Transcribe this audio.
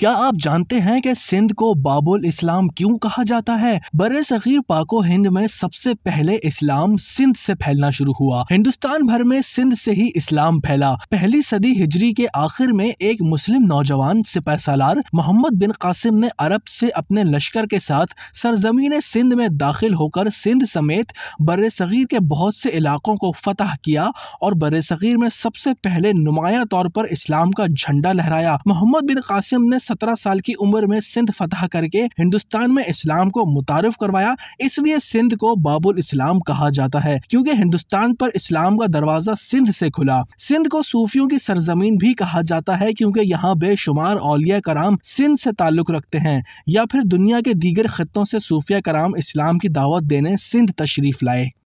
क्या आप जानते हैं कि सिंध को बाबुल इस्लाम क्यों कहा जाता है बरे सगीर पाको हिंद में सबसे पहले इस्लाम सिंध से फैलना शुरू हुआ हिंदुस्तान भर में सिंध से ही इस्लाम फैला पहली सदी हिजरी के आखिर में एक मुस्लिम नौजवान सिपह सालार मोहम्मद बिन कासिम ने अरब से अपने लश्कर के साथ सरजमीन सिंध में दाखिल होकर सिंध समेत बरे सगीर के बहुत से इलाकों को फतह किया और बरे सगीर में सबसे पहले नुमाया तौर पर इस्लाम का झंडा लहराया मोहम्मद बिन कासिम ने सत्रह साल की उम्र में सिंध फतह करके हिंदुस्तान में इस्लाम को मुतारफ करवाया इसलिए सिंध को बाबुल इस्लाम कहा जाता है क्योंकि हिंदुस्तान पर इस्लाम का दरवाजा सिंध से खुला सिंध को सूफियों की सरजमीन भी कहा जाता है क्योंकि यहाँ बेशुमार औलिया कराम सिंध से ताल्लुक रखते हैं या फिर दुनिया के दीगर खत्ों से सूफिया कराम इस्लाम की दावत देने सिंध तशरीफ लाए